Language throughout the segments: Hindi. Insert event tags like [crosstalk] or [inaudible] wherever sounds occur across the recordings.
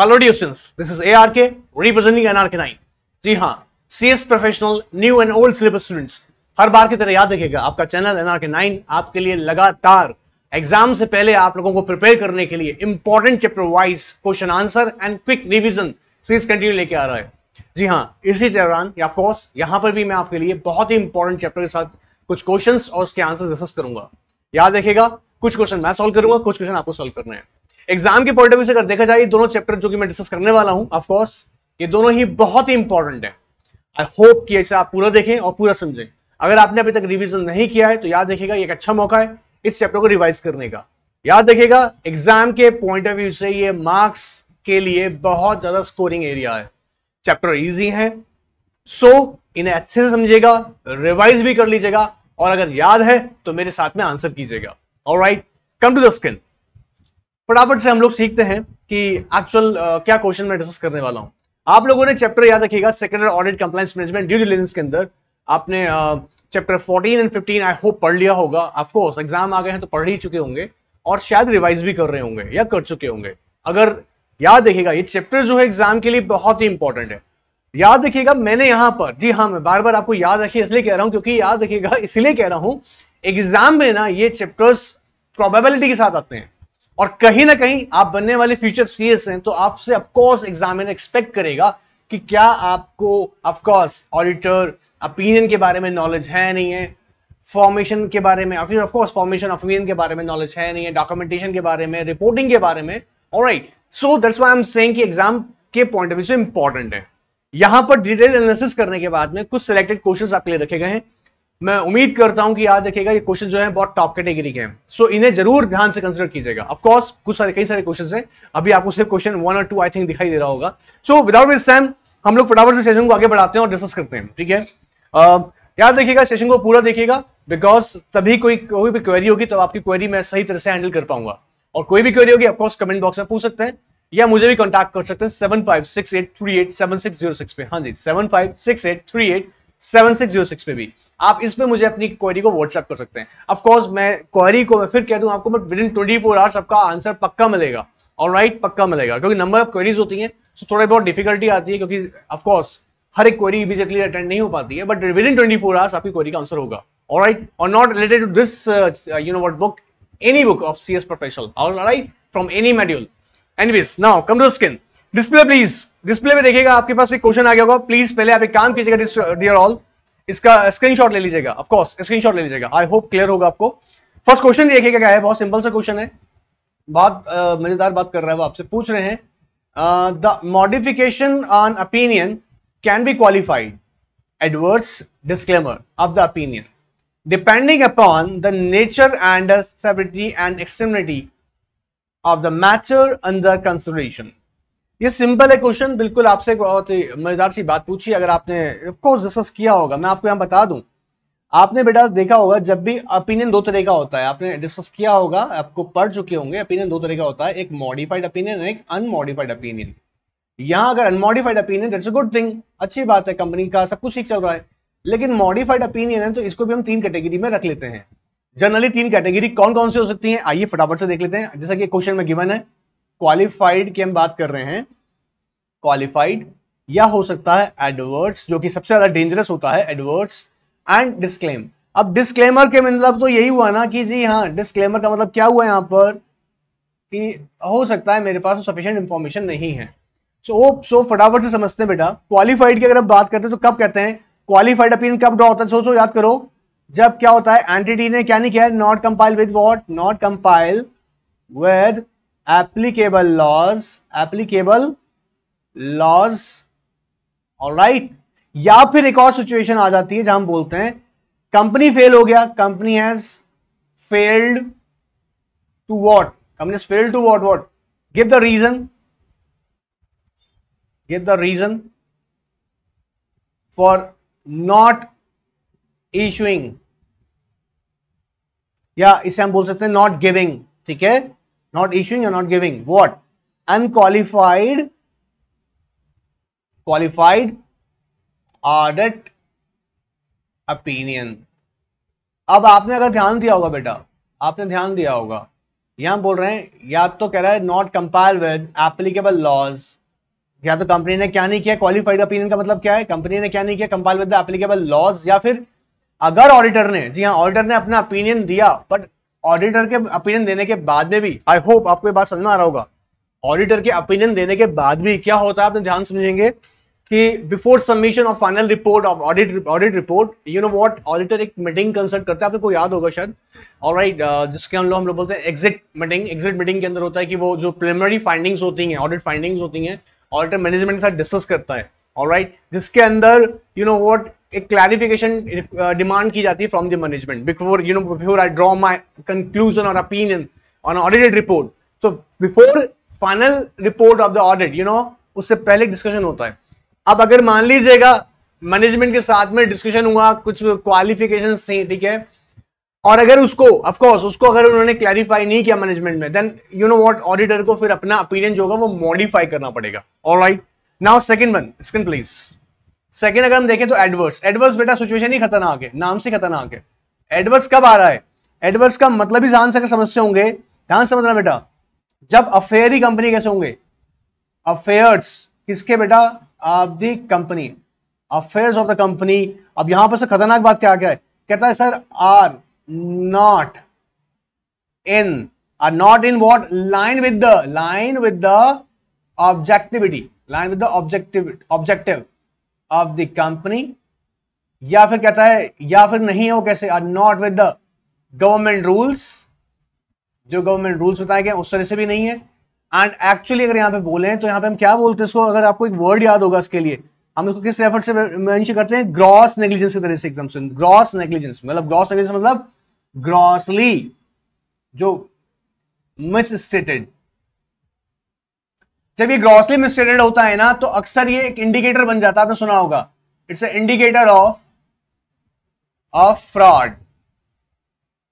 Hello dear students this is ARK representing NRK 9 जी हां CS professional new and old syllabus students हर बार की तरह याद रखिएगा आपका चैनल एनआरके 9 आपके लिए लगातार एग्जाम से पहले आप लोगों को प्रिपेयर करने के लिए important chapter wise question answer and quick revision series continue लेके आ रहा है जी हां इसी दौरान या ऑफ कोर्स यहां पर भी मैं आपके लिए बहुत ही इंपॉर्टेंट चैप्टर के साथ कुछ क्वेश्चंस और उसके आंसर्स डिस्कस करूंगा याद रखिएगा कुछ क्वेश्चन मैं सॉल्व करूंगा कुछ क्वेश्चन आपको सॉल्व करने हैं एग्जाम के पॉइंट ऑफ व्यू से अगर देखा जाए दोनों चैप्टर जो कि मैं डिस्कस करने वाला हूं ऑफकोर्स ये दोनों ही बहुत ही इंपॉर्टेंट है आई होप कि ऐसे आप पूरा देखें और पूरा समझें अगर आपने अभी तक रिविजन नहीं किया है तो याद देखेगा एक अच्छा मौका है इस चैप्टर को रिवाइज करने का याद देखेगा एग्जाम के पॉइंट ऑफ व्यू से ये मार्क्स के लिए बहुत ज्यादा स्कोरिंग एरिया है चैप्टर इजी है सो so, इन्हें अच्छे से समझिएगा रिवाइज भी कर लीजिएगा और अगर याद है तो मेरे साथ में आंसर कीजिएगा और right come to the skill फटाफट से हम लोग सीखते हैं कि एक्चुअल uh, क्या क्वेश्चन मैं डिस्कस करने वाला हूँ आप लोगों ने चैप्टर याद रखिएगा second audit compliance management due diligence के अंदर आपने chapter uh, 14 and 15 I hope पढ़ लिया होगा ऑफकोर्स एग्जाम आ गए हैं तो पढ़ ही चुके होंगे और शायद रिवाइज भी कर रहे होंगे या कर चुके होंगे अगर याद देखिएगा ये चैप्टर जो है एग्जाम के लिए बहुत ही इंपॉर्टेंट है याद देखिएगा मैंने यहां पर जी हाँ मैं बार बार आपको याद रखिए इसलिए कह रहा हूं क्योंकि याद रखिएगा इसलिए कह रहा हूं एग्जाम में ना ये चैप्टर्स प्रोबेबिलिटी के साथ आते हैं और कहीं ना कहीं आप बनने वाले फ्यूचर सीएस हैं तो आपसे ऑफकोर्स एग्जामिनर एक्सपेक्ट करेगा कि क्या आपको ऑफकोर्स ऑडिटर ओपिनियन के बारे में नॉलेज है नहीं है फॉर्मेशन के बारे में ऑफकोर्स फॉर्मेशन ऑफ ओपिनियन के बारे में नॉलेज है नहीं है डॉक्यूमेंटेशन के बारे में रिपोर्टिंग के बारे में alright so that's why I am saying कि एग्जाम के पॉइंट ऑफ व्यू से इंपॉर्टेंट है यहां पर डिटेल एनालिसिस करने के बाद में कुछ सिलेक्टेड क्वेश्चंस आपके लिए रखे गए हैं मैं उम्मीद करता हूं कि याद रखेगा ये क्वेश्चन जो है बहुत टॉप कैटेगरी के हैं सो so, इन्हें जरूर ध्यान से कंसिडर कीजिएगा ऑफकोर्स कुछ सारे कई सारे क्वेश्चन हैं अभी आपको सिर्फ क्वेश्चन वन और टू आई थिंक दिखाई दे रहा होगा सो विदाउट विस टाइम हम लोग फटाफट से सेशन को आगे बढ़ाते हैं और डिस्कस करते हैं ठीक है uh, याद रखिएगा सेशन को पूरा देखिएगा बिकॉज तभी कोई कोई भी क्वेरी होगी तो आपकी क्वेरी मैं सही तरह से हैंडल कर पाऊंगा और कोई भी क्वेरी होगी ऑफकोर्स कमेंट बॉक्स में पूछ सकते हैं या मुझे भी कॉन्टैक्ट कर सकते हैं seven five six eight three eight seven six zero six पे हाँ जी seven five six eight three eight seven six zero six पे भी आप इस पे मुझे अपनी क्वेरी को व्हाट्सएप कर सकते हैं कोर्स मैं क्वेरी को मैं फिर कह दूं आपको but within twenty four hours आपका आंसर पक्का मिलेगा और राइट पक्का मिलेगा क्योंकि नंबर ऑफ क्वेरीज होती हैं तो थोड़ी बहुत डिफिकल्टी आती है क्योंकि कोर्स हर एक क्वेरी इमीजिएटली अटेंड नहीं हो पाती है but within twenty four hours आपकी क्वेरी का आंसर होगा और राइट और not related to this you know what book any book of C S professional right from any module Anyways, now come to the skin. Display please. में देखिएगा आपके पास भी क्वेश्चन आ गया होगा प्लीज पहले आप एक काम कीजिएगा डियर ऑल इसका स्क्रीनशॉट ले लीजिएगा ऑफकोर्स कोर्स स्क्रीनशॉट ले लीजिएगा आई होप क्लियर होगा आपको फर्स्ट क्वेश्चन देखिएगा क्या है बहुत सिंपल सा क्वेश्चन है बात मजेदार बात कर रहा है वो आपसे पूछ रहे हैं the modification on opinion can be qualified adverse disclaimer of the opinion depending upon the nature and severity and extremity of the matter under consideration ये सिंपल है क्वेश्चन बिल्कुल आपसे बहुत ही मजेदार सी बात पूछी अगर आपने कोर्स डिस्कस किया होगा मैं आपको यहाँ बता दूं आपने बेटा देखा होगा जब भी ओपिनियन दो तरह का होता है आपने डिस्कस किया होगा आपको पढ़ चुके होंगे ओपिनियन दो तरह का होता है एक मॉडिफाइड ओपिनियन एक अनमॉडिफाइड ओपिनियन यहाँ अगर unmodified opinion that's a good thing अच्छी बात है कंपनी का सब कुछ ठीक चल रहा है लेकिन मॉडिफाइड ओपिनियन है तो इसको भी हम तीन कैटेगरी में रख लेते हैं जनरली तीन कैटेगरी कौन कौन सी हो सकती है आइए फटाफट से देख लेते हैं जैसा कि क्वेश्चन में गिवन है क्वालिफाइड की हम बात कर रहे हैं क्वालिफाइड या हो सकता है एडवर्ट्स जो कि सबसे ज्यादा डेंजरस होता है एडवर्ट्स एंड डिस्क्लेम अब डिस्क्लेमर के मतलब तो यही हुआ ना कि जी हाँ डिस्क्लेमर का मतलब क्या हुआ यहां पर कि हो सकता है मेरे पास सफिशियंट इंफॉर्मेशन नहीं है सो so, सो so, फटाफट से समझते हैं बेटा क्वालिफाइड की अगर हम बात करते हैं तो कब कहते हैं क्वालिफाइड अपील कब ड्रॉ होता है सोचो याद करो जब क्या होता है एंटिटी ने क्या नहीं किया not compile with what not compile with applicable laws applicable laws right या फिर एक और सिचुएशन आ जाती है जहां हम बोलते हैं कंपनी फेल हो गया company has failed to what company failed to what what give the reason give the reason for not issuing या इसे हम बोल सकते हैं नॉट गिविंग ठीक है not issuing or not giving what unqualified qualified audit opinion अब आपने अगर ध्यान दिया होगा बेटा आपने ध्यान दिया होगा यहां बोल रहे हैं या तो कह रहा है not compile with applicable laws या तो कंपनी ने क्या नहीं किया क्वालिफाइड ओपिनियन का मतलब क्या है कंपनी ने क्या नहीं किया कंपाइल विद एप्लीकेबल लॉज या फिर अगर ऑडिटर ने जी हाँ ऑडिटर ने अपना ओपिनियन दिया बट ऑडिटर के ओपिनियन देने के बाद में भी आई होप आपको ये बात समझ में आ रहा होगा ऑडिटर के ओपिनियन देने के बाद भी क्या होता है आपने ध्यान समझेंगे कि before submission of final report of audit audit report you know what auditor एक मीटिंग कंसल्ट करते हैं आपको याद होगा शायद ऑलराइट right, uh, जिसके हम लोग हम लोग बोलते हैं एग्जिट मीटिंग एग्जिट मीटिंग के अंदर होता है कि वो जो प्रिलिमिनरी फाइंडिंग्स होती हैं ऑडिट फाइंडिंग्स होती हैं ऑडिटर मैनेजमेंट के साथ डिस्कस करता है ऑल राइट जिसके अंदर यू नो वॉट एक क्लैरिफिकेशन डिमांड uh, की जाती है from the management before you know before I draw my conclusion और opinion on audited report so before final report of the audit you know उससे पहले डिस्कशन होता है अब अगर मान लीजिएगा मैनेजमेंट के साथ में डिस्कशन हुआ कुछ क्वालिफिकेशन थी ठीक है और अगर उसको ऑफ कोर्स उसको अगर उन्होंने क्लैरिफाई नहीं किया मैनेजमेंट में then you know what auditor को फिर अपना ओपिनियन जो होगा वो मॉडिफाई करना पड़ेगा alright now second one screen please second अगर हम देखें तो एडवर्स एडवर्स बेटा सिचुएशन ही खतरनाक है नाम से खतरनाक है एडवर्स कब आ रहा है एडवर्स का मतलब ही ध्यान से अगर समझते होंगे ध्यान समझना बेटा जब अफेयर ही कंपनी कैसे होंगे अफेयर्स किसके बेटा of the company affairs of the company अब यहां पर से खतरनाक बात क्या क्या है कहता है sir are not in are not in what line with the line with the objectivity line with the objective objective of the company या फिर कहता है या फिर नहीं हो कैसे are not with the government rules जो गवर्नमेंट रूल्स बताए गए उस तरह से भी नहीं है एंड एक्चुअली अगर यहां पे बोले तो यहां पे हम क्या बोलते हैं इसको अगर आपको एक वर्ड याद होगा इसके लिए हम इसको किस रेफर से मेंशन करते हैं ग्रॉस नेग्लिजेंस की तरह से एग्जाम ग्रॉस नेग्लिजेंस मतलब ग्रॉस नेग्लिजेंस मतलब ग्रॉसली जो मिस स्टेटेड जब ये ग्रॉसली मिसस्टेटेड होता है ना तो अक्सर ये एक इंडिकेटर बन जाता है आपने सुना होगा it's indicator of of fraud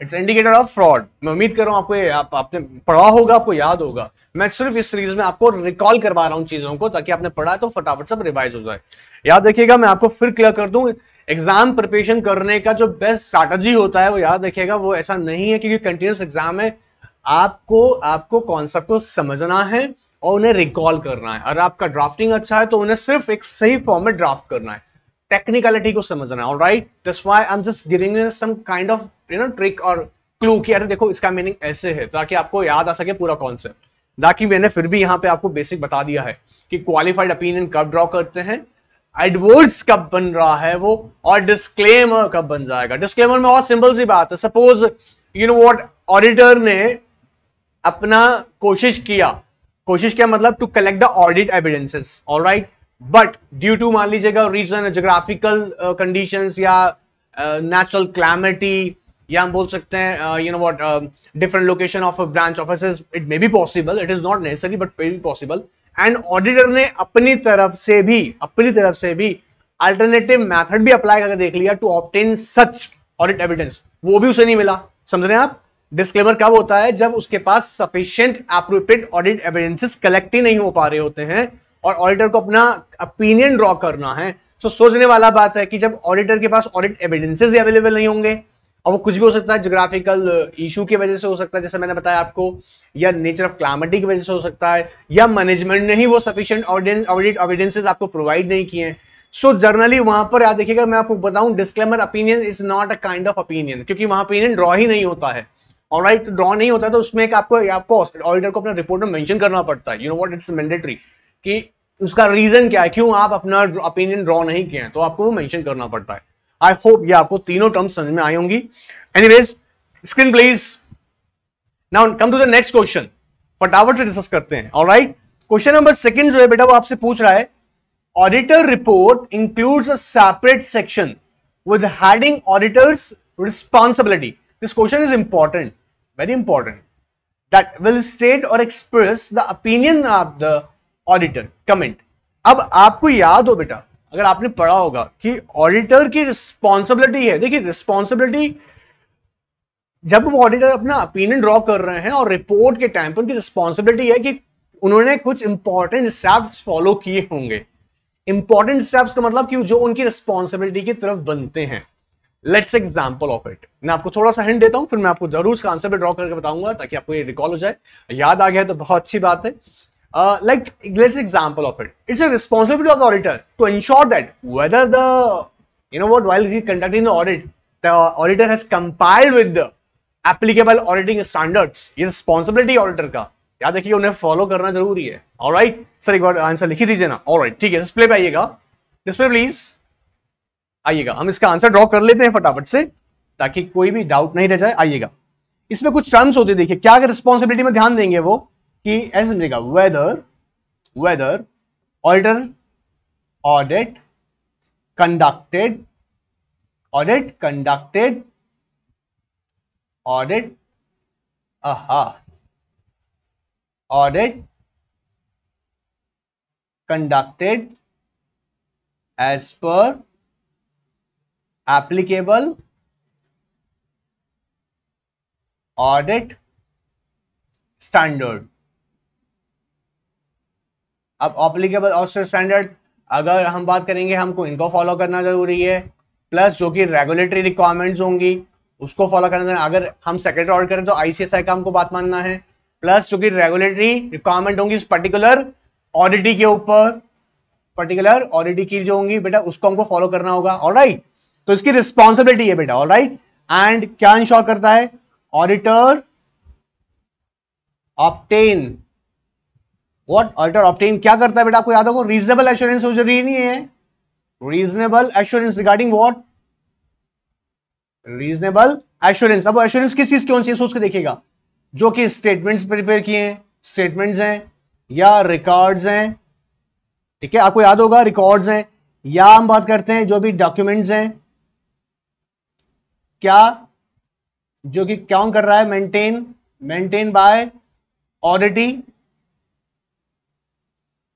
it's indicator of fraud मैं उम्मीद कर रहा हूं आपको ये आप, आपने पढ़ा होगा आपको याद होगा मैं सिर्फ इस सीरीज में आपको रिकॉल करवा रहा हूं चीजों को ताकि आपने पढ़ा तो फटाफट सब रिवाइज हो जाए याद रखिएगा मैं आपको फिर क्लियर कर दूं एग्जाम प्रिपरेशन करने का जो बेस्ट स्ट्रैटेजी होता है वो याद रखिएगा वो ऐसा नहीं है क्योंकि कंटिन्यूस एग्जाम है आपको आपको कॉन्सेप्ट को समझना है और उन्हें रिकॉल करना है अगर आपका ड्राफ्टिंग अच्छा है तो उन्हें सिर्फ एक सही फॉर्म में ड्राफ्ट करना है टेक्निकलिटी को समझना है right that's why I am just giving some kind of you know trick और क्लू कि अरे देखो इसका मीनिंग ऐसे है ताकि आपको याद आ सके पूरा कॉन्सेप्ट ताकि मैंने फिर भी यहाँ पे आपको बेसिक बता दिया है कि क्वालिफाइड ओपिनियन कब ड्रॉ करते हैं एडवर्ड्स कब बन रहा है वो और डिस्क्लेमर कब बन जाएगा डिस्क्लेमर में और सिंपल सी बात है suppose you know what auditor ने अपना कोशिश किया कोशिश किया मतलब to collect the audit evidences all right but due to मान लीजिएगा रीजन जोग्राफिकल कंडीशन या नेचुरल uh, क्लैमिटी या हम बोल सकते हैं you know what different location of branch office it may be possible it is not necessary but may be possible and auditor ने अपनी तरफ से भी अपनी तरफ से भी अल्टरनेटिव मैथड भी अप्लाई करके देख लिया to obtain such audit evidence वो भी उसे नहीं मिला समझ रहे हैं आप डिस्क्लेमर कब होता है जब उसके पास sufficient appropriate audit evidences collect ही नहीं हो पा रहे होते हैं और ऑडिटर को अपना ओपिनियन ड्रॉ करना है तो सोचने वाला बात है कि जब ऑडिटर के पास ऑडिट एविडेंसेस अवेलेबल नहीं होंगे और वो कुछ भी हो सकता है जोग्राफिकल इशू की वजह से हो सकता है जैसे मैंने बताया आपको या नेचर ऑफ क्लाइमेटिक की वजह से हो सकता है या मैनेजमेंट ने ही वो सफिशियंट ऑडिट एविडेंसेस आपको प्रोवाइड नहीं किए सो जर्नली वहां पर याद देखिएगा मैं आपको बताऊं disclaimer opinion is not a kind of opinion क्योंकि वहां ओपिनियन ड्रॉ ही नहीं होता है ऑलराइट right, ड्रॉ तो नहीं होता तो उसमें एक आपको आपको ऑडिटर को अपना रिपोर्ट में मेंशन करना पड़ता है you know what it's mandatory कि उसका रीजन क्या है क्यों आप अपना ओपिनियन ड्रॉ नहीं किए हैं तो आपको वो मेंशन करना पड़ता है आई होप ये आपको तीनों टर्म्स समझ में आई होंगी anyways screen please now come to the next question फटाफट से डिस्कस करते हैं और राइट क्वेश्चन नंबर सेकंड जो है बेटा वो आपसे पूछ रहा है auditor report includes a separate section with heading auditor's responsibility This question is important, very important, that will state or express the opinion of the auditor. Comment. अब आपको याद हो बेटा अगर आपने पढ़ा होगा कि ऑडिटर की रिस्पॉन्सिबिलिटी है देखिए रिस्पॉन्सिबिलिटी जब वो ऑडिटर अपना ओपिनियन ड्रॉ कर रहे हैं और रिपोर्ट के टाइम पर उनकी रिस्पॉन्सिबिलिटी है कि उन्होंने कुछ इंपॉर्टेंट स्टेप्स फॉलो किए होंगे इंपॉर्टेंट स्टेप्स का मतलब कि जो उनकी रिस्पॉन्सिबिलिटी की तरफ बनते हैं लेट्स एग्जाम्पल ऑफ इट मैं आपको थोड़ा सा हिंट देता हूं फिर मैं आपको जरूर उसका आंसर भी ड्रॉ करके बताऊंगा ताकि आपको ये रिकॉल हो जाए याद आ गया तो बहुत अच्छी बात है like let's example of it it's a responsibility of auditor to ensure that whether the you know what while conducting the audit the auditor has compiled with applicable auditing standards ये रिस्पॉन्सिबिलिटी ऑडिटर का याद देखिए उन्हें फॉलो करना जरूरी है ऑल राइट सर एक बार आंसर लिखी दीजिए ना ऑल राइट ठीक है डिस्प्ले पे आइएगा डिस्प्ले प्लीज़ आइएगा हम इसका आंसर ड्रॉ कर लेते हैं फटाफट से ताकि कोई भी डाउट नहीं रह जाए आइएगा इसमें कुछ टर्म्स होते देखिए क्या रिस्पॉन्सिबिलिटी में ध्यान देंगे वो कि ऐसे समझेगा whether whether order audit conducted audit conducted audit audit conducted as per applicable audit standard अब ऑप्लीकेबल ऑडिट स्टैंडर्ड अगर हम बात करेंगे हमको इनको फॉलो करना जरूरी है प्लस जो कि रेगुलेटरी रिक्वायरमेंट्स होंगी उसको फॉलो करना अगर हम सेक्रेटरी ऑर्डर करें तो आईसीएसआई का हमको बात मानना है प्लस जो कि रेगुलेटरी रिक्वायरमेंट होंगी इस पर्टिकुलर ऑडिटी के ऊपर पर्टिकुलर ऑडिटी की जो होंगी बेटा उसको हमको फॉलो करना होगा ऑलराइट right? तो इसकी रिस्पॉन्सिबिलिटी है बेटा ऑल राइट एंड क्या इंश्योर करता है auditor obtain what auditor obtain क्या करता है बेटा आपको याद होगा रीजनेबल एश्योरेंस जरूरी नहीं है reasonable assurance regarding what reasonable assurance अब एश्योरेंस किस चीज की चाहिए सोच के देखेगा जो कि स्टेटमेंट्स प्रिपेयर किए हैं स्टेटमेंट्स हैं या रिकॉर्ड्स हैं ठीक है आपको याद होगा रिकॉर्ड्स हैं या हम बात करते हैं जो भी डॉक्यूमेंट्स हैं क्या जो कि क्यों कर रहा है maintain maintain by auditee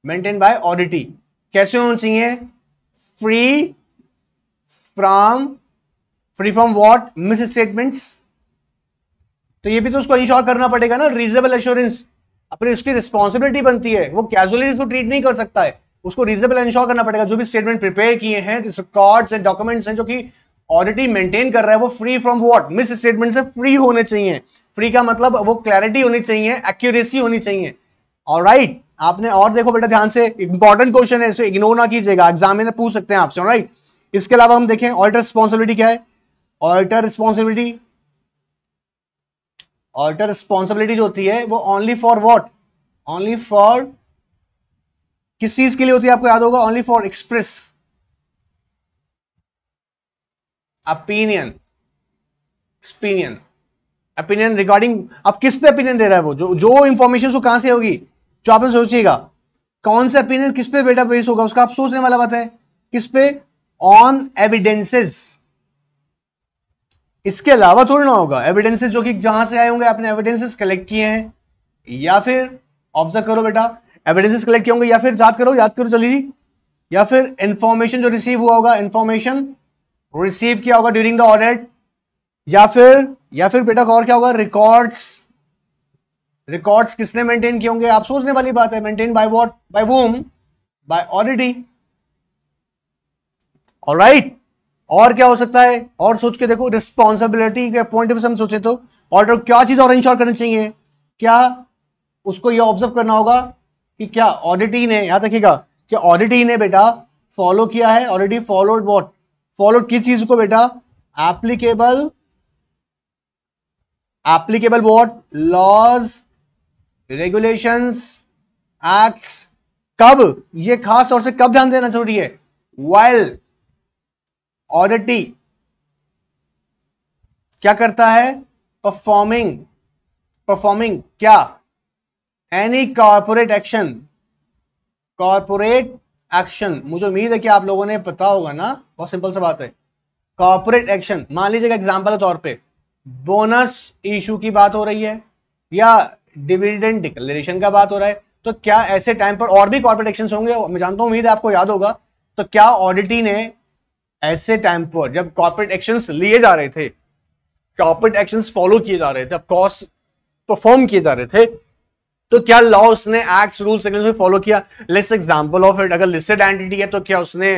maintain by auditee कैसे होना चाहिए free from free from what misstatements तो ये भी तो उसको इंश्योर करना पड़ेगा ना रीजनेबल एश्योरेंस अपनी उसकी रिस्पॉन्सिबिलिटी बनती है वो कैजुअली इसको ट्रीट नहीं कर सकता है उसको रीजनेबल इंश्योर करना पड़ेगा जो भी स्टेटमेंट प्रिपेयर किए हैं रिकॉर्ड्स एंड डॉक्यूमेंट्स हैं जो कि ऑडिटी मेंटेन कर रहा है वो free from what misstatement से फ्री होने चाहिए फ्री का मतलब वो क्लैरिटी होनी चाहिए एक्यूरेसी होनी चाहिए और राइट right, आपने और देखो बेटा ध्यान से इंपॉर्टेंट क्वेश्चन है इसे इग्नोर ना कीजिएगा एग्जामिनर पूछ सकते हैं आपसे राइट right? इसके अलावा हम देखें ऑल्टर रिस्पॉन्सिबिलिटी क्या है ऑल्टर रिस्पॉन्सिबिलिटी ऑल्टर रिस्पॉन्सिबिलिटी जो होती है वो only for what only for किस चीज के लिए होती है आपको याद होगा only for express opinion opinion opinion regarding अब किस पे ओपिनियन दे रहा है वो जो जो इंफॉर्मेशन कहां से होगी जो आपने सोचिएगा कौन सा ओपिनियन किस पे बेटा बेस होगा उसका आप सोचने वाला बात है किस पे ऑन एविडेंसेस इसके अलावा थोड़ी ना होगा एविडेंसेस जो कि जहां से आए होंगे आपने एविडेंसेस कलेक्ट किए हैं या फिर ऑब्जर्व करो बेटा एविडेंसेस कलेक्ट किए होंगे या फिर याद करो याद करो चलिए या फिर इंफॉर्मेशन जो रिसीव हुआ होगा इंफॉर्मेशन रिसीव किया होगा ड्यूरिंग द ऑडिट या फिर या फिर बेटा और क्या होगा रिकॉर्ड्स रिकॉर्ड्स किसने मेंटेन किए होंगे आप सोचने वाली बात है maintain by what by whom by auditee alright और क्या हो सकता है और सोच के देखो रिस्पॉन्सिबिलिटी के पॉइंट ऑफ से हम सोचे तो ऑर्डर क्या चीज और इंश्योर करनी चाहिए क्या उसको यह ऑब्जर्व करना होगा कि क्या ऑडिटी ने याद रखिएगा कि ऑडिटी ने बेटा फॉलो किया है ऑलरेडी फॉलोड व्हाट फॉलो किस चीज को बेटा applicable applicable what laws regulation act कब ये खास तौर से कब ध्यान देना जरूरी है वाइल ऑडिटी क्या करता है परफॉर्मिंग परफॉर्मिंग क्या any corporate action corporate action मुझे उम्मीद है कि आप लोगों ने पता होगा ना बहुत सिंपल सा बात है कॉर्पोरेट एक्शन मान लीजिएगा एग्जाम्पल के तौर पर बोनस इशू की बात हो रही है या डिविडेंड डिक्लेरेशन का बात हो रहा है तो क्या ऐसे टाइम पर और भी कॉर्पोरेट एक्शन होंगे मैं जानता हूं उम्मीद है आपको याद होगा तो क्या ऑडिटी ने ऐसे टाइम पर जब कॉर्पोरेट एक्शन लिए जा रहे थे कॉर्पोरेट एक्शन फॉलो किए जा रहे थे कॉस्ट परफॉर्म किए जा रहे थे तो क्या लॉ उसने एक्ट रूल्स फॉलो किया लेस एग्जाम्पल ऑफ इट अगर लिस्टेड एंटिटी है तो क्या उसने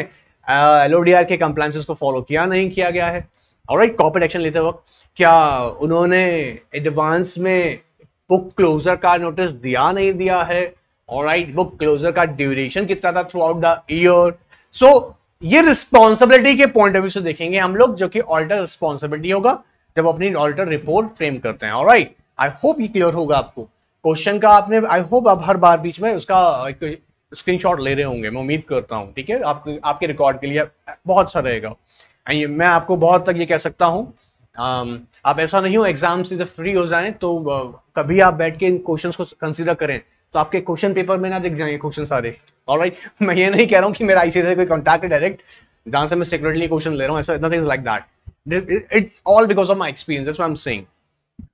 एल uh, के कंप्लाइंसेस को फॉलो किया नहीं किया गया है और राइट कॉपरेट एक्शन लेते वक्त क्या उन्होंने एडवांस में बुक क्लोजर का नोटिस दिया नहीं दिया है और राइट बुक क्लोजर का ड्यूरेशन कितना था throughout the year so ये रिस्पॉन्सिबिलिटी के पॉइंट ऑफ व्यू से देखेंगे हम लोग जो कि ऑल्टर रिस्पॉन्सिबिलिटी होगा जब अपनी ऑल्टर रिपोर्ट फ्रेम करते हैं राइट आई होप ये क्लियर होगा आपको क्वेश्चन का आपने आई होप अब हर बार बीच में उसका स्क्रीनशॉट ले रहे होंगे मैं उम्मीद करता हूँ ठीक है आप, आपके रिकॉर्ड के लिए बहुत अच्छा रहेगा एंड मैं आपको बहुत तक ये कह सकता हूँ um, आप ऐसा नहीं हो एग्जाम से जब फ्री हो जाए तो uh, कभी आप बैठ के इन क्वेश्चन को कंसिडर करें तो आपके क्वेश्चन पेपर में ना दिख जाएंगे क्वेश्चन सारे ऑलराइट right? [laughs] मैं ये नहीं कह रहा हूँ कि मेरा आईसी कोई कॉन्टैक्ट है डायरेक्ट जहां से मैं सेक्रेटली क्वेश्चन ले रहा हूँ ऐसा like that it's all because of my experience I am saying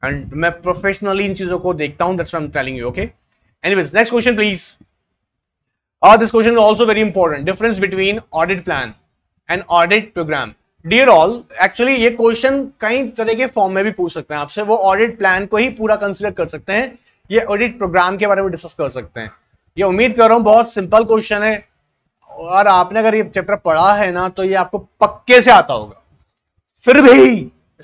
and मैं प्रोफेशनली इन चीजों को देखता हूँ that's I am telling you okay anyways next question please Uh, this question is also very important. Difference between audit plan and audit program. Dear all actually ये क्वेश्चन कई तरह के फॉर्म में भी पूछ सकते हैं आपसे वो ऑडिट प्लान को ही पूरा कंसिडर कर सकते हैं ये ऑडिट प्रोग्राम के बारे में डिस्कस कर सकते हैं ये उम्मीद कर रहा हूँ बहुत सिंपल क्वेश्चन है और आपने अगर ये चैप्टर पढ़ा है ना तो ये आपको पक्के से आता होगा फिर भी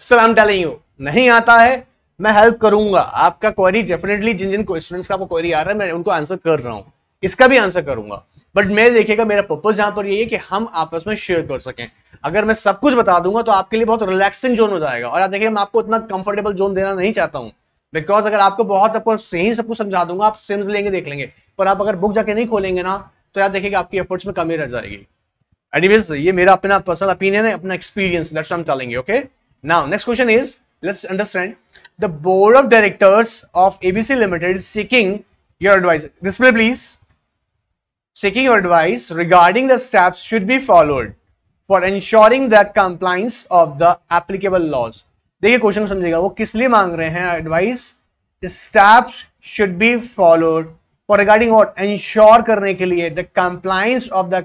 सलाम टेलिंग यू नहीं आता है मैं हेल्प करूंगा आपका क्वेरी डेफिनेटली जिन जिन स्टूडेंट्स का आपको क्वेरी आ रहा है मैं उनको आंसर कर रहा हूँ इसका भी आंसर करूंगा बट मैं देखिएगा मेरा पर्पज यहां पर यही है कि हम आपस में शेयर कर सकें अगर मैं सब कुछ बता दूंगा तो आपके लिए बहुत रिलैक्सिंग जोन हो जाएगा और आप देखिए मैं आपको इतना कंफर्टेबल जोन देना नहीं चाहता हूं बिकॉज अगर आपको बहुत आपको सही सब कुछ समझा दूंगा आप सिम्स लेंगे देख लेंगे पर आप अगर बुक जाके नहीं खोलेंगे ना तो यार देखिएगा आपकी एफर्ट्स में कमी रह जाएगी एडिवेज ये मेरा अपना पर्सनल ओपिनियन है अपना एक्सपीरियंस दैट्स हम चलेंगे okay now next question is let's understand the board of directors of ABC limited seeking your advice display please seeking advice regarding the steps should be followed for ensuring that compliance of the applicable laws. देखिए क्वेश्चन समझेगा वो किस लिए मांग रहे हैं advice steps should be followed for regarding what ensure करने के लिए the compliance of the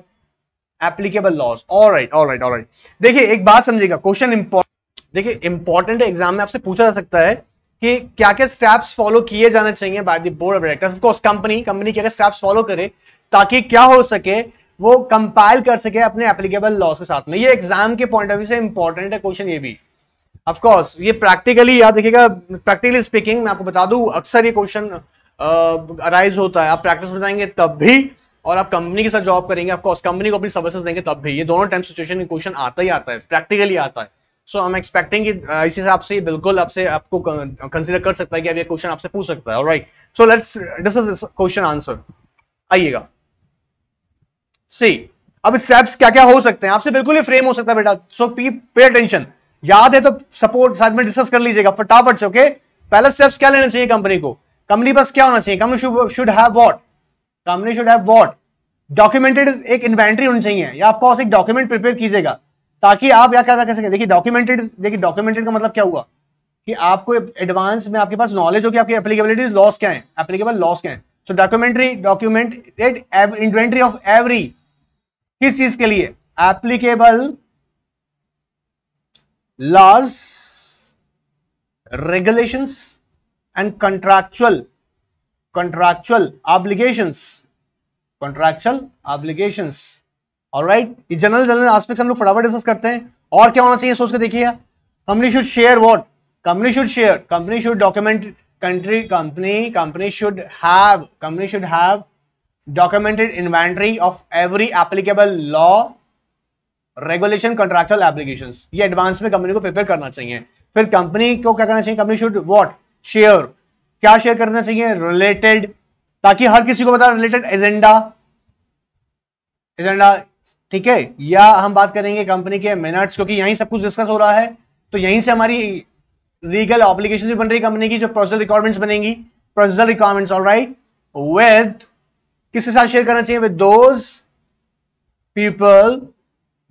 applicable laws all right all right all right देखिए एक बात समझेगा क्वेश्चन इंपॉर्टेंट देखिए इंपॉर्टेंट एग्जाम में आपसे पूछा जा सकता है कि क्या क्या स्टेप्स फॉलो किए जाने चाहिए by the board of directors of company company क्या क्या स्टेप्स फॉलो करे ताकि क्या हो सके वो कंपाइल कर सके अपने एप्लीकेबल लॉस के साथ में ये एग्जाम के पॉइंट ऑफ व्यू से इंपॉर्टेंट है क्वेश्चन ये भी ऑफकोर्स ये प्रैक्टिकली याद देखिएगा प्रैक्टिकली स्पीकिंग मैं आपको बता दू अक्सर ये क्वेश्चन अराइज होता है आप प्रैक्टिस में जाएंगे तब भी और आप कंपनी के साथ जॉब करेंगे ऑफकोर्स कंपनी को अपनी सर्विसेज देंगे तब भी ये दोनों टाइम सिचुएशन में क्वेश्चन आता ही आता है प्रैक्टिकली आता है सो आई एम एक्सपेक्टिंग कि इसी हिसाब से बिल्कुल आपसे आपको कंसिडर कर सकता है कि अब ये क्वेश्चन आपसे पूछ सकता है right so let's this question answer आइएगा सी अब स्टेप्स क्या क्या हो सकते हैं आपसे बिल्कुल ही फ्रेम हो सकता है बेटा सो पी पे अटेंशन याद है तो सपोर्ट साथ में डिस्कस कर लीजिएगा फटाफट से ओके पहला स्टेप्स क्या लेना चाहिए कंपनी को कंपनी पास क्या होना चाहिए company should have what company should have what documented एक इन्वेंट्री होनी चाहिए या आपको एक डॉक्यूमेंट प्रिपेयर कीजिएगा ताकि आप या क्या कह सके देखिए डॉक्यूमेंटेड देखिए डॉक्यूमेंटेड का मतलब क्या हुआ कि आपको एडवांस में आपके पास नॉलेज हो कि आपकी एप्लीकेबिलिटी लॉस क्या है एप्लीकेबल लॉस क्या है so documentary documented inventory of every किस चीज के लिए applicable laws regulation and contractual contractual obligation contractual obligation और राइट जनरल जनरल एस्पेक्ट्स हम लोग फटाफट डिस्कस करते हैं और क्या होना चाहिए सोच के देखिए company should share what company should share company should document country company company should have company should have documented inventory of every applicable law regulation contractual application ये एडवांस में कंपनी को प्रिपेयर करना चाहिए फिर कंपनी को क्या करना चाहिए कंपनी शुड वॉट शेयर क्या शेयर करना चाहिए रिलेटेड ताकि हर किसी को पता रिलेटेड एजेंडा एजेंडा ठीक है या हम बात करेंगे कंपनी के मिनट्स क्योंकि यहीं सब कुछ डिस्कस हो रहा है तो यहीं से हमारी लीगल ऑब्लिकेशन भी बन रही कंपनी की जो प्रोसेस रिक्वायरमेंट्स बनेगी processor requirements all right with किसके साथ शेयर करना चाहिए with those people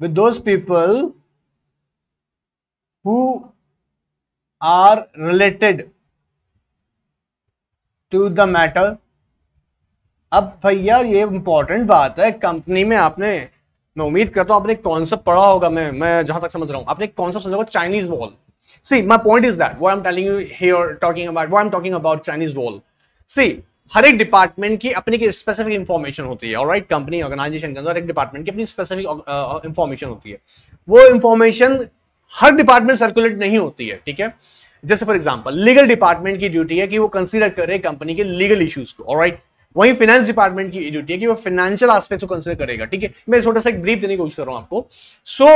with those people who are related to the matter अब भैया ये इंपॉर्टेंट बात है कंपनी में आपने मैं उम्मीद करता हूं आपने कॉन्सेप्ट पढ़ा होगा मैं मैं जहां तक समझ रहा हूं आपने कॉन्सेप्ट समझा होगा Chinese wall see my point is that वो I am telling you here talking about वो I am talking about Chinese wall see हर एक डिपार्टमेंट की अपनी की स्पेसिफिक इंफॉर्मेशन होती है और राइट कंपनी ऑर्गेनाइजेशन के अंदर एक डिपार्टमेंट की अपनी स्पेसिफिक इंफॉर्मेशन uh, uh, होती है वो इंफॉर्मेशन हर डिपार्टमेंट सर्कुलेट नहीं होती है ठीक है जैसे फॉर एग्जाम्पल लीगल डिपार्टमेंट की ड्यूटी है कि वो कंसिडर करे कंपनी के लीगल इश्यूज को और राइट वही फाइनेंस डिपार्टमेंट की ड्यूटी है कि वो फाइनेंशियल आस्पेक्ट को कंसिडर करेगा ठीक है मैं छोटा सा एक ब्रीफ देने की कोशिश कर रहा हूं आपको so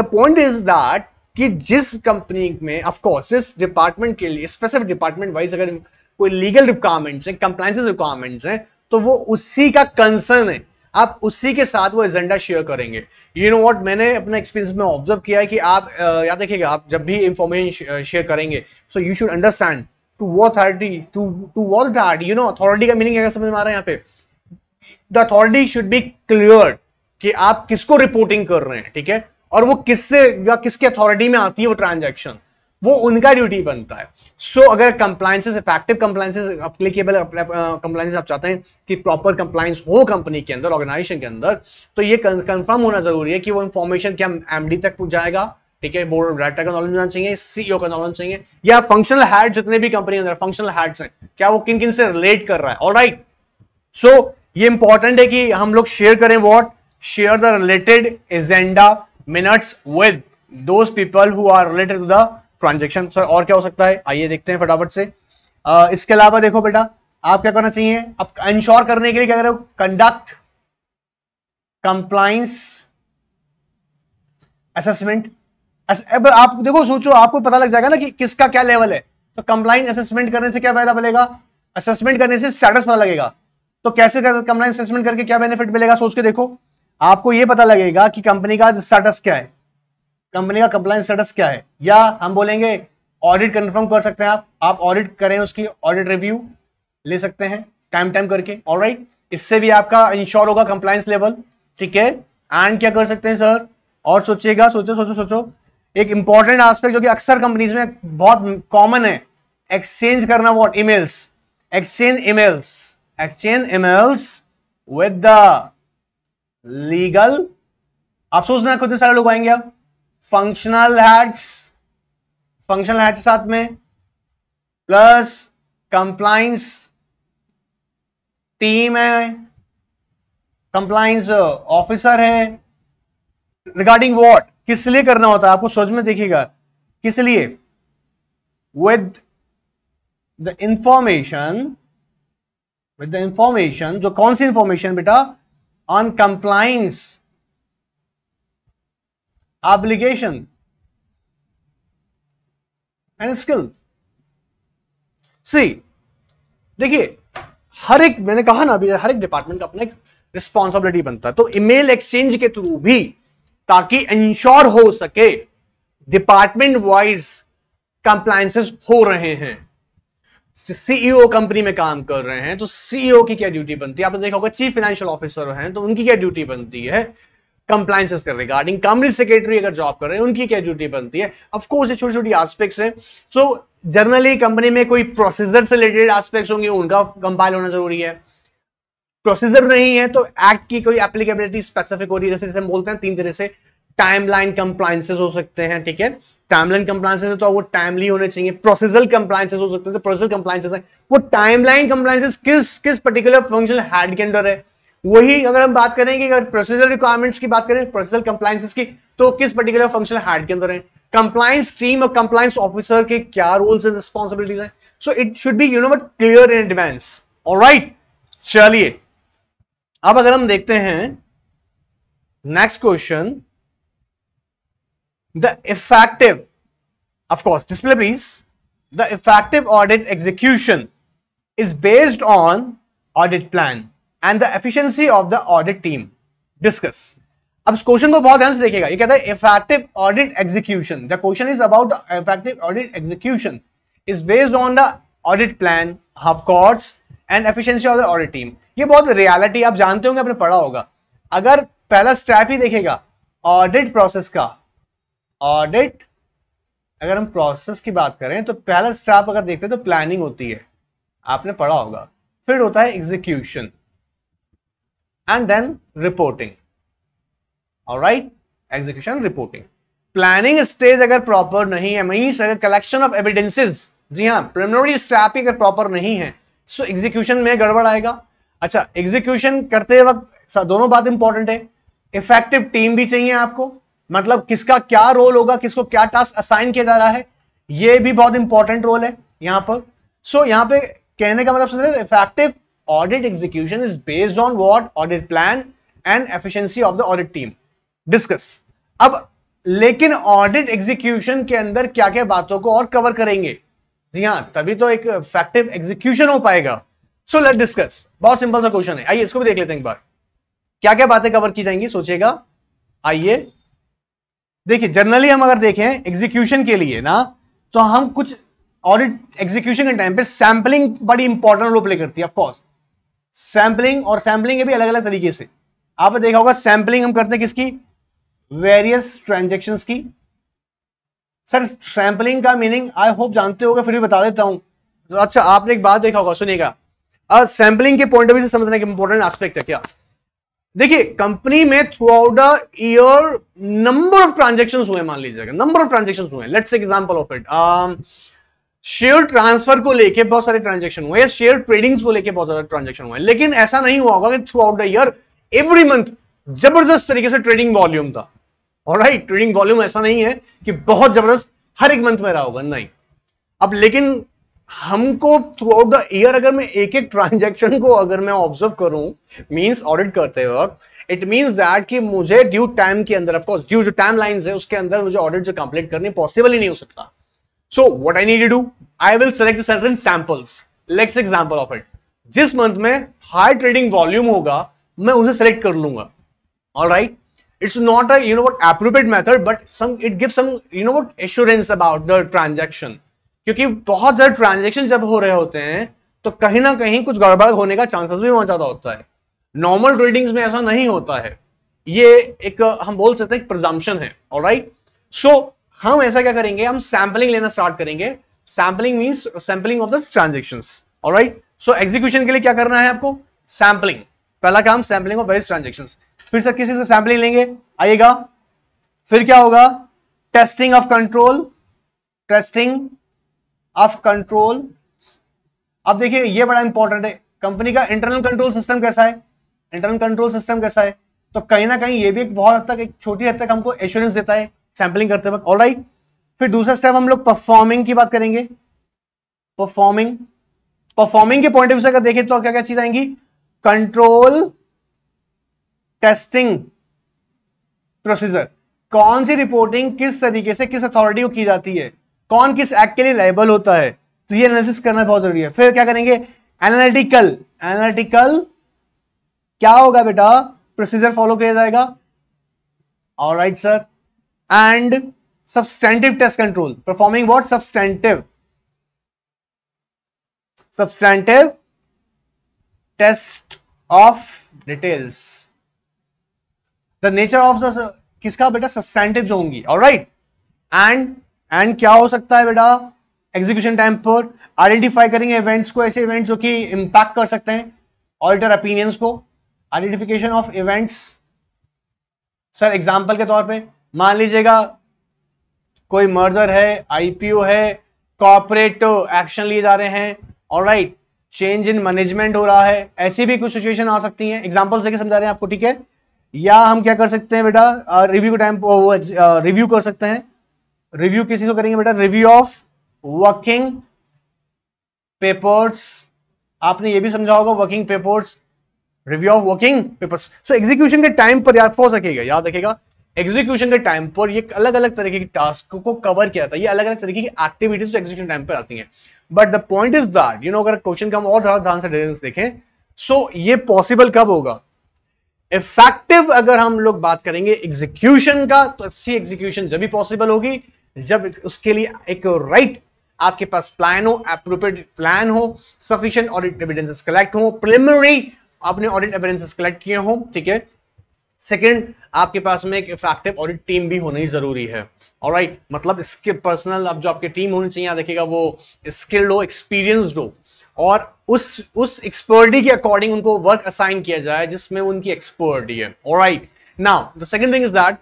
the point is that कि जिस कंपनी में ऑफकोर्स जिस डिपार्टमेंट के लिए स्पेसिफिक डिपार्टमेंट वाइज अगर कोई लीगल रिक्वायरमेंट्स हैं कंप्लाइंस रिक्वायरमेंट्स हैं तो वो उसी का कंसर्न है आप उसी के साथ वो एजेंडा शेयर करेंगे यू नो व्हाट मैंने अपने एक्सपीरियंस में ऑब्जर्व किया है कि आप याद रखिएगा आप जब भी इंफॉर्मेशन शेयर करेंगे so you should understand to वो अथॉरिटी टू टू वो अथॉरिटी यू नो अथॉरिटी का मीनिंग क्या समझ में आ रहा है यहाँ पे the authority should be clear कि आप किसको रिपोर्टिंग कर रहे हैं ठीक है और वो किससे या किसके अथॉरिटी में आती है वो ट्रांजेक्शन वो उनका ड्यूटी बनता है सो so, अगर compliances effective compliances applicable compliances आप चाहते हैं कि प्रॉपर कंप्लायंस हो कंपनी के अंदर ऑर्गेनाइजेशन के अंदर तो ये कंफर्म होना जरूरी है कि वो इंफॉर्मेशन क्या एमडी तक जाएगा ठीक है बोर्ड ऑफ डायरेक्टर का नॉलेज होना चाहिए सीईओ e का नॉलेज चाहिए या फंक्शनल हेड जितने भी कंपनी अंदर फंक्शनल हेड्स हैं क्या वो किन किन से रिलेट कर रहा है ऑल राइट सो ये इंपॉर्टेंट है कि हम लोग शेयर करें what share the related agenda minutes with those people who are related to the transaction sir और क्या हो सकता है आइए देखते हैं फटाफट से आ, इसके अलावा देखो बेटा आप क्या करना चाहिए आप इंश्योर करने के लिए क्या कर रहे हो कंडक्ट कंप्लाइंस असेसमेंट अब आप देखो सोचो आपको पता लग जाएगा ना कि किसका क्या लेवल है तो कंप्लाइंस असेसमेंट करने से क्या फायदा मिलेगा असेसमेंट करने से स्टेटस पता लगेगा तो कैसे कंप्लाइंस असेसमेंट करके क्या बेनिफिट मिलेगा सोच के देखो आपको यह पता लगेगा कि कंपनी का स्टेटस क्या है कंपनी का कंप्लाइंस स्टेटस क्या है या हम बोलेंगे ऑडिट कंफर्म कर सकते हैं आप आप ऑडिट करें उसकी ऑडिट रिव्यू ले सकते हैं टाइम टाइम करके ऑल right? इससे भी आपका इंश्योर होगा कंप्लायंस लेवल ठीक है एंड क्या कर सकते हैं सर और सोचिएगा सोचो सोचो सोचो एक इंपॉर्टेंट आस्पेक्ट जो कि अक्सर कंपनीज में बहुत कॉमन है एक्सचेंज करना what emails exchange emails exchange emails with the legal आप सोचना कितने सारे लोग आएंगे आप फंक्शनल हेड्स फंक्शनल हैड्स साथ में प्लस कंप्लाइंस टीम है कंप्लाइंस ऑफिसर है रिगार्डिंग वॉट किस लिए करना होता है आपको सोच में देखिएगा किस लिए with the information with the information जो कौन सी इंफॉर्मेशन बेटा on compliance obligation, and skills. See, देखिए हर एक मैंने कहा ना अभी हर एक डिपार्टमेंट का अपना एक रिस्पॉन्सिबिलिटी बनता है तो ईमेल एक्सचेंज के थ्रू भी ताकि इंश्योर हो सके डिपार्टमेंट वाइज कंप्लायसेस हो रहे हैं सीईओ कंपनी e में काम कर रहे हैं तो सीईओ e की क्या ड्यूटी बनती है आपने देखा होगा चीफ फाइनेंशियल ऑफिसर हैं तो उनकी क्या ड्यूटी बनती है कंप्लाइंसेस के रिगार्डिंग कंपनी सेक्रेटरी अगर जॉब कर रहे हैं उनकी क्या ड्यूटी बनती है अफकोर्स ये छोटी छोटी आस्पेक्ट्स हैं सो जनरली कंपनी में कोई प्रोसीजर से रिलेटेड आस्पेक्ट्स होंगे उनका कंपाइल होना जरूरी है प्रोसीजर नहीं है तो एक्ट की कोई एप्लीकेबिलिटी स्पेसिफिक हो रही है जैसे जैसे हम बोलते हैं तीन तरह से टाइमलाइन कंप्लाइंसेस हो सकते हैं ठीक है टाइमलाइन है तो वो टाइमली होने चाहिए प्रोसेसल कंप्लाइंसेस हो सकते हैं तो प्रोसेसल कंप्लाइंसेस है वो टाइमलाइन कंप्लाइंसेस किस किस पर्टिकुलर फंक्शनल हेड के अंडर है वही अगर हम बात करें कि अगर प्रोसीजर रिक्वायरमेंट्स की बात करें प्रोसीजर कंप्लाइंसेस की तो किस पर्टिकुलर फंक्शनल हेड के अंदर है कंप्लाइंस टीम और कंप्लाइंस ऑफिसर के क्या रोल्स एंड रिस्पॉन्सिबिलिटीज हैं so it should be you know clear in advance right चलिए अब अगर हम देखते हैं next question the effective of course display please the effective audit execution is based on audit plan and the efficiency of the audit team discuss अब इस क्वेश्चन को बहुत ध्यान से देखिएगा ये कहता है effective audit execution the question is about effective audit execution is based on the audit plan half cords and efficiency of the audit team ये बहुत रियलिटी आप जानते होंगे आपने पढ़ा होगा अगर पहला स्टेप ही देखेगा ऑडिट प्रोसेस का ऑडिट अगर हम प्रोसेस की बात करें तो पहला स्टेप अगर देखते हैं तो प्लानिंग होती है आपने पढ़ा होगा फिर होता है execution and then reporting all right execution reporting planning stage अगर प्रॉपर नहीं है मीन्स अगर कलेक्शन ऑफ एविडेंसेस जी हाँ प्रिलिमिनरी स्टैप अगर प्रॉपर नहीं है सो so एग्जीक्यूशन में गड़बड़ आएगा अच्छा एग्जीक्यूशन करते वक्त दोनों बात इंपॉर्टेंट है इफेक्टिव टीम भी चाहिए आपको मतलब किसका क्या रोल होगा किसको क्या टास्क असाइन किया जा रहा है ये भी बहुत इंपॉर्टेंट रोल है यहाँ पर सो so, यहाँ पे कहने का मतलब effective audit execution is based on what audit plan and efficiency of the audit team discuss अब लेकिन ऑडिट एग्जीक्यूशन के अंदर क्या क्या बातों को और कवर करेंगे जी हाँ तभी तो एक इफेक्टिव एग्जीक्यूशन हो पाएगा सो लेट डिस्कस बहुत सिंपल सा क्वेश्चन है आइए इसको भी देख लेते हैं एक बार क्या क्या बातें कवर की जाएंगी सोचेगा आइए देखिए जनरली हम अगर देखें एग्जीक्यूशन के लिए ना तो हम कुछ ऑडिट एग्जीक्यूशन के टाइम पे सैम्पलिंग बड़ी इंपॉर्टेंट रोल प्ले करती है ऑफकोर्स सैंपलिंग और सैंपलिंग भी अलग अलग तरीके से आपने देखा होगा सैंपलिंग हम करते हैं किसकी वेरियस ट्रांजेक्शन की सर सैंपलिंग का मीनिंग आई होप जानते हो फिर भी बता देता हूं तो अच्छा आपने एक बात देखा होगा सुनिएगा सैंपलिंग के पॉइंट ऑफ व्यू से समझने का इंपॉर्टेंट एस्पेक्ट है क्या देखिए कंपनी में throughout the year number of transaction हुए मान लीजिएगा नंबर ऑफ ट्रांजेक्शन हुए let's example of it share transfer को लेके बहुत सारे ट्रांजेक्शन हुए शेयर ट्रेडिंग्स को लेके बहुत ज्यादा ट्रांजेक्शन हुए लेकिन ऐसा नहीं हुआ होगा कि throughout the year every month जबरदस्त तरीके से ट्रेडिंग वॉल्यूम था और राइट ट्रेडिंग वॉल्यूम ऐसा नहीं है कि बहुत जबरदस्त हर एक मंथ में रहा होगा नहीं अब लेकिन हमको थ्रू आउट द ईयर अगर मैं एक एक ट्रांजेक्शन को अगर मैं ऑब्जर्व करूं मीन्स ऑडिट करते वक्त इट मीन्स दैट कि मुझे ड्यू टाइम के अंदर ऑफकोर्स ड्यू जो टाइम लाइन है उसके अंदर मुझे ऑडिट जो कंप्लीट करनी पॉसिबल ही नहीं हो सकता So what I need to do, I will select certain samples. Let's example of it. जिस मंथ में हाई ट्रेडिंग वॉल्यूम होगा मैं उसे सेलेक्ट कर लूंगा all right it's not a you know what appropriate method but some it give some you know what assurance about the transaction क्योंकि बहुत ज्यादा ट्रांजेक्शन जब हो रहे होते हैं तो कहीं ना कहीं कुछ गड़बड़ होने का चांसेस भी बहुत ज्यादा होता है नॉर्मल ट्रेडिंग में ऐसा नहीं होता है ये एक हम बोल सकते हैं प्रजाम्पन है ऑलराइट सो हम ऐसा क्या करेंगे हम सैम्पलिंग लेना स्टार्ट करेंगे sampling mean sampling of the transaction right so execution के लिए क्या करना है आपको सैम्पलिंग पहला काम सैम्पलिंग ऑफ वेरियस ट्रांजेक्शन फिर सर किसी से सैम्पलिंग लेंगे आइएगा फिर क्या होगा testing of control testing of control अब देखिए ये बड़ा इंपॉर्टेंट है कंपनी का इंटरनल कंट्रोल सिस्टम कैसा है इंटरनल कंट्रोल सिस्टम कैसा है तो कहीं ना कहीं ये भी एक बहुत हद तक एक छोटी हद तक हमको एश्योरेंस देता है सैंपलिंग करते वक्त ऑल राइट फिर दूसरा स्टेप हम लोग परफॉर्मिंग की बात करेंगे परफॉर्मिंग परफॉर्मिंग के पॉइंट ऑफ व्यू से अगर देखें तो क्या क्या चीज आएंगी कंट्रोल टेस्टिंग प्रोसीजर कौन सी रिपोर्टिंग किस तरीके से किस अथॉरिटी को की जाती है कौन किस एक्ट के लिए लाइबल होता है तो ये एनालिसिस करना बहुत जरूरी है फिर क्या करेंगे एनालिटिकल एनालिटिकल क्या होगा बेटा प्रोसीजर फॉलो किया जाएगा all right sir and substantive test control performing what substantive substantive test of details the nature of the किसका बेटा सब्सटेंटिव जो होंगी और राइट एंड एंड क्या हो सकता है बेटा एग्जीक्यूशन टाइम पर आइडेंटिफाई करेंगे इवेंट्स को ऐसे इवेंट्स जो कि इंपैक्ट कर सकते हैं ऑल्टर ओपिनियंस को identification of events sir example के तौर पे मान लीजिएगा कोई मर्जर है आईपीओ है कॉपरेट एक्शन लिए जा रहे हैं और राइट चेंज इन मैनेजमेंट हो रहा है ऐसी भी कुछ सिचुएशन आ सकती है एग्जाम्पल देखिए समझा रहे हैं आपको ठीक है या हम क्या कर सकते हैं बेटा रिव्यू के टाइम रिव्यू कर सकते हैं रिव्यू किसी को करेंगे बेटा रिव्यू ऑफ वर्किंग पेपर्स आपने ये भी समझा होगा working papers review of working papers so execution के टाइम पर याद हो सकेगा याद रखेगा एग्जीक्यूशन के टाइम पर ये अलग अलग तरीके की टास्क को कवर किया जाता है ये अलग अलग तरीके की एक्टिविटीज एग्जीक्यूशन टाइम पर आती हैं but the point is that you know अगर क्वेश्चन का हम और थोड़ा ध्यान से डिटेल्स देखें सो so, ये पॉसिबल कब होगा इफेक्टिव अगर हम लोग बात करेंगे एग्जीक्यूशन का तो अच्छी एग्जीक्यूशन जब भी पॉसिबल होगी जब उसके लिए एक राइट right आपके पास प्लान हो अप्रोप्रिएट प्लान हो सफिशिएंट ऑडिट एविडेंसेस कलेक्ट हो प्रिलिमिनरी आपने ऑडिट एविडेंसेस कलेक्ट किए हो ठीक है सेकेंड आपके पास में एक इफेक्टिव ऑडिट टीम भी होनी जरूरी है और राइट right, मतलब इसके पर्सनल अब जो आपकी टीम होनी चाहिए यहाँ देखिएगा वो स्किल्ड हो एक्सपीरियंस्ड हो और उस उस एक्सपर्टी के अकॉर्डिंग उनको वर्क असाइन किया जाए जिसमें उनकी एक्सपर्टी है और right now the second thing is that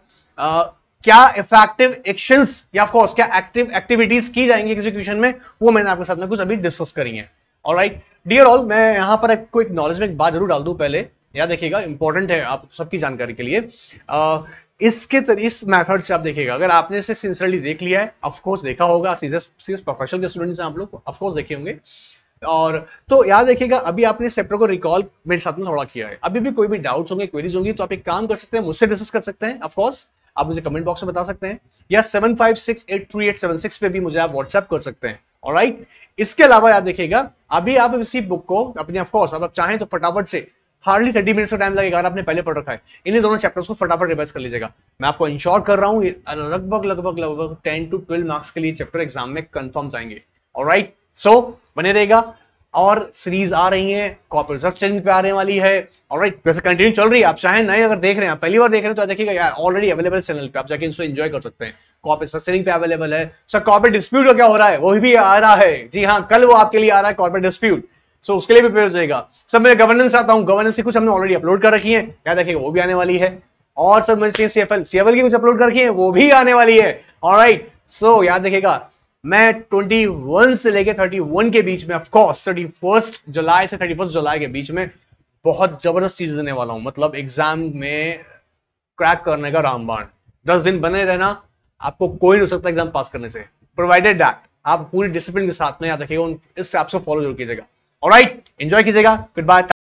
क्या इफेक्टिव एक्शन या ऑफकोर्स क्या एक्टिव एक्टिविटीज की जाएंगी एग्जीक्यूशन में वो मैंने आपके साथ में कुछ अभी डिस्कस करी है और राइट डियर ऑल मैं यहां पर एक एक नॉलेज में एक बात जरूर डाल दू पहले याद देखिएगा इंपॉर्टेंट है आप सबकी जानकारी के लिए आ, इसके तर, इस मेथड से आप देखिएगा अगर आपने इसे सिंसियरली देख लिया है ऑफकोर्स देखा होगा सीरियस प्रोफेशनल के स्टूडेंट्स हैं आप लोग ऑफकोर्स देखे होंगे और तो याद देखिएगा अभी आपने चैप्टर को रिकॉल मेरे साथ में थोड़ा किया है अभी भी कोई भी डाउट्स होंगे क्वेरीज होंगी तो आप एक काम कर सकते हैं मुझसे डिस्कस कर सकते हैं ऑफकोर्स आप मुझे कमेंट बॉक्स में बता सकते हैं या seven five six eight three eight seven six पे भी मुझे आप व्हाट्सएप कर सकते हैं और इसके अलावा याद देखिएगा अभी आप इसी बुक को अपने ऑफकोर्स आप, आप चाहें तो फटाफट से हार्डली थर्टी मिनट्स का टाइम लगेगा अगर आपने पहले पढ़ रखा है इन दोनों चैप्टर्स को फटाफट रिवाइज कर लीजिएगा मैं आपको इंश्योर कर रहा हूँ लगभग लगभग लगभग टेन टू ट्वेल्व मार्क्स के लिए चैप्टर एग्जाम में कन्फर्म जाएंगे और राइट सो बने रहेगा और सीरीज आ रही है कॉर्पोरेट स्ट्रक्चरिंग पे आने वाली है और राइट वैसे कंटिन्यू चल रही है आप चाहे नए अगर देख रहे हैं पहली बार देख रहे हैं तो देखिएगा यार ऑलरेडी अवेलेबल चैनल पे आप जाके इनसे एंजॉय कर सकते हैं कॉर्पोरेट स्ट्रक्चरिंग पे अवेलेबल है सर कॉपर डिस्प्यूट का क्या हो रहा है वो भी आ रहा है जी हाँ कल वो आपके लिए आ रहा है कॉर्पोरेट डिस्प्यूट सो so, उसके लिए भी प्रेयर रहेगा सर मैं गवर्नेंस आता हूँ गवर्नेंस की कुछ हमने ऑलरेडी अपलोड कर रखी है याद रखिएगा वो भी आने वाली है और सर मैंने सीएफएल सीएफएल की कुछ अपलोड कर रखी है वो भी आने वाली है और राइट सो याद रखेगा मैं 21 से लेके 31 के बीच में ऑफकोर्स थर्टी फर्स्ट जुलाई से थर्टी फर्स्ट जुलाई के बीच में बहुत जबरदस्त चीज देने वाला हूँ मतलब एग्जाम में क्रैक करने का रामबाण दस दिन बने रहना आपको कोई नहीं हो सकता एग्जाम पास करने से प्रोवाइडेड दैट आप पूरी डिसिप्लिन के साथ में याद रखिएगा उन स्टेप्स को फॉलो जरूर कीजिएगा All right, enjoy कीजिएगा. Goodbye.